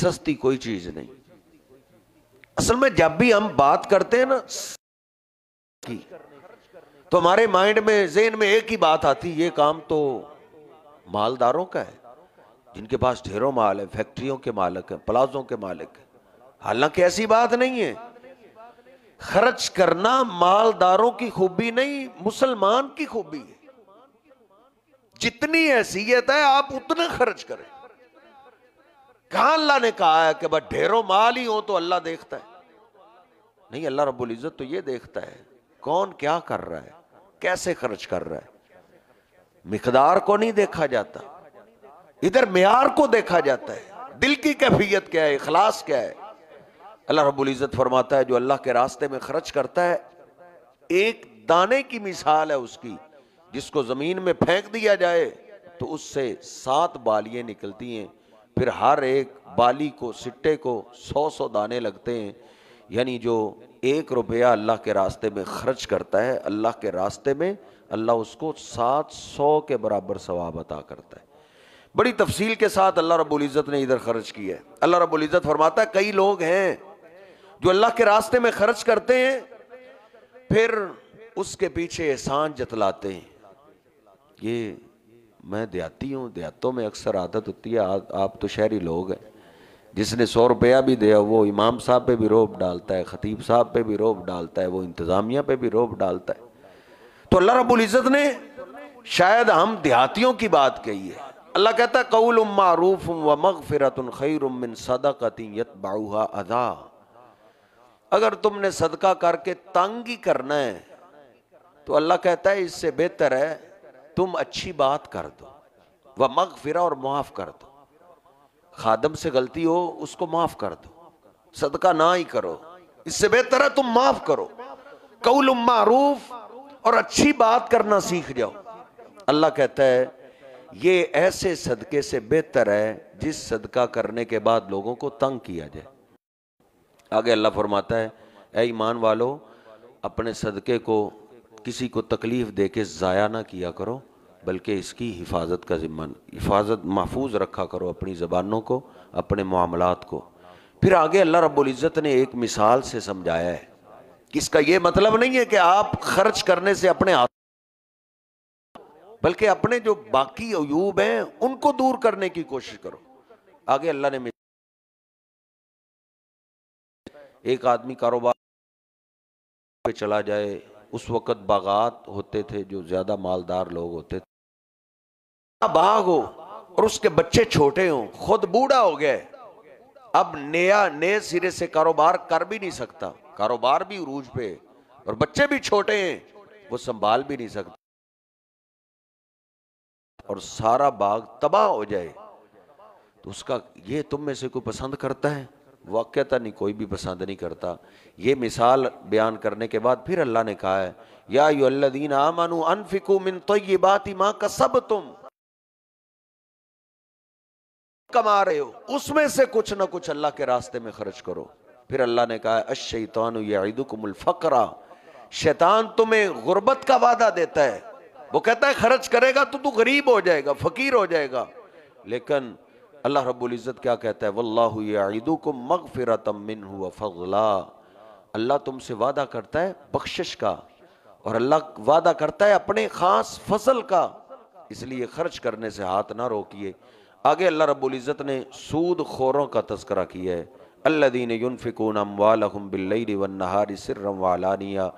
सस्ती कोई चीज नहीं असल में जब भी हम बात करते हैं ना की तो हमारे माइंड में जेन में एक ही बात आती ये काम तो मालदारों का है जिनके पास ढेरों माल है फैक्ट्रियों के मालिक है प्लाजों के मालिक है हालांकि ऐसी बात नहीं है खर्च करना मालदारों की खूबी नहीं मुसलमान की खूबी है जितनी हैसियत है आप उतना खर्च करें कहा अल्लाह ने कहा है कि बस ढेरों माल ही हो तो अल्लाह देखता है नहीं अल्लाह रब्बुल इज़्ज़त तो ये देखता है कौन क्या कर रहा है कैसे खर्च कर रहा है मिकदार को नहीं देखा जाता इधर मैार को देखा जाता है दिल की कैफियत क्या है इखलास क्या है अल्लाह रब्बुल इज़्ज़त फरमाता है जो अल्लाह के रास्ते में खर्च करता है एक दाने की मिसाल है उसकी जिसको जमीन में फेंक दिया जाए तो उससे सात बालियां निकलती हैं फिर हर एक बाली को सिट्टे को सौ सौ दाने लगते हैं यानी जो एक रुपया अल्लाह के रास्ते में खर्च करता है अल्लाह के रास्ते में अल्लाह उसको सात सौ के बराबर सवाब अता करता है बड़ी तफसील के साथ अल्लाह रब्ज़त ने इधर खर्च किया है अल्लाह रब्ज़त फरमाता है कई लोग हैं जो अल्लाह के रास्ते में खर्च करते हैं फिर उसके पीछे एहसान जतलाते हैं ये मैं देहाती हूँ देहातों में अक्सर आदत होती है आ, आप तो शहरी लोग हैं जिसने सौ रुपया भी दिया वो इमाम साहब पे भी रोब डालता है ख़तीब साहब पे भी रोब डालता है वो इंतज़ामिया पे भी रोब डालता है तो अल्लाह रब्बुल इज़्ज़त ने शायद हम देहातियों की बात कही है अल्लाह कहता है कौल मारूफ व मगफिरत खैरमिन सदाकतियत बाऊहा अदा अगर तुमने सदका करके तंगी करना है तो अल्लाह कहता है इससे बेहतर है तुम अच्छी बात कर दो व मग फिरा और मुआफ़ कर दो खादम से गलती हो उसको माफ़ कर दो सदका ना ही करो इससे बेहतर है तुम माफ़ करो कौल मारूफ और अच्छी बात करना सीख जाओ अल्लाह कहता है ये ऐसे सदके से बेहतर है जिस सदका करने के बाद लोगों को तंग किया जाए आगे अल्लाह फरमाता है ऐ ईमान वालो अपने सदके को किसी को तकलीफ़ दे के ज़ाया ना किया करो बल्कि इसकी हिफाजत का ज़िम्मा हिफाजत महफूज रखा करो अपनी ज़बानों को अपने मामलात को फिर आगे अल्लाह रबुल्जत ने एक मिसाल से समझाया है इसका यह मतलब नहीं है कि आप खर्च करने से अपने हाथ बल्कि अपने जो बाकी अयूब हैं उनको दूर करने की कोशिश करो आगे अल्लाह ने एक आदमी कारोबार पे चला जाए उस वक़्त बागात होते थे जो ज़्यादा मालदार लोग होते थे बाग हो और उसके बच्चे छोटे हों खुद बूढ़ा हो गए अब नया नए सिरे से कारोबार कर भी नहीं सकता कारोबार भी उरूज पे और बच्चे भी छोटे हैं वो संभाल भी नहीं सकता और सारा बाग तबाह हो जाए तो उसका ये तुम में से कोई पसंद करता है वाक़ता नहीं कोई भी पसंद नहीं करता ये मिसाल बयान करने के बाद फिर अल्लाह ने कहा है या यू युल्लदीन आमनु अनफिकु मिन तो ये बात ही माँ का सब तुम कमा रहे हो उसमें से कुछ ना कुछ अल्लाह के रास्ते में खर्च करो फिर अल्लाह ने कहा अशैतान यदुकुमुल फ़करा शैतान तुम्हें गुर्बत का वादा देता है वो कहता है खर्च करेगा तो तू गरीब हो जाएगा फकीर हो जाएगा लेकिन अल्लाह रब्ज़त क्या कहता है वल्लादू को मगफिर तमिन फजला अल्लाह तुमसे वादा करता है बख्शिश का और अल्लाह वादा करता है अपने ख़ास फसल का इसलिए खर्च करने से हाथ ना रोकिए आगे अल्लाह रब्ज़त ने सूद खोरों का तस्करा किया है अल्लादीन युनफिकून अम्वालहम बिल्लैल वन्नहार सिर्रम वालानिया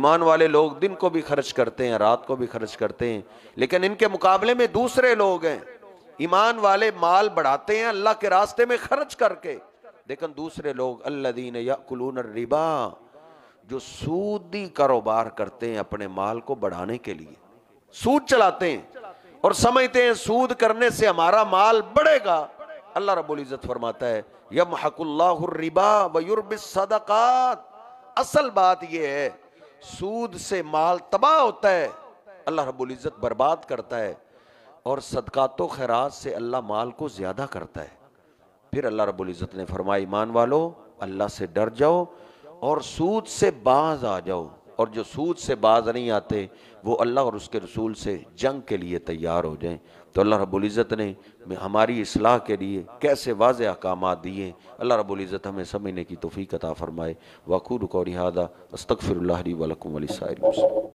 ईमान वाले लोग दिन को भी खर्च करते हैं रात को भी खर्च करते हैं लेकिन इनके मुकाबले में दूसरे लोग हैं ईमान वाले माल बढ़ाते हैं अल्लाह के रास्ते में खर्च करके लेकिन दूसरे लोग अल्लादीन याकुलून रिबा जो सूदी कारोबार करते हैं अपने माल को बढ़ाने के लिए सूद चलाते हैं और समझते हैं सूद करने से हमारा माल बढ़ेगा अल्लाह रब्बुल इज़्ज़त फरमाता है यम हकुल्लाबा वयुर्बिसदकात असल बात यह है सूद से माल तबाह होता है अल्लाह रब्बुल इज़्ज़त बर्बाद करता है और सदक़ात तो खैरात से अल्लाह माल को ज़्यादा करता है फिर अल्लाह रबुल्ज़त ने फरमाया ईमान वालो अल्लाह से डर जाओ और सूद से बाज आ जाओ और जो सूद से बाज नहीं आते वो अल्लाह और उसके रसूल से जंग के लिए तैयार हो जाएं तो अल्लाह रबुल्ज़त ने हमारी असलाह के लिए कैसे वाज अहकाम दिए अल्लाह रबुल्ज़त हमें समझने की तोफ़ी कता फ़रमाए वाकूर रुको हादा अस्तफ़िर वलकम वली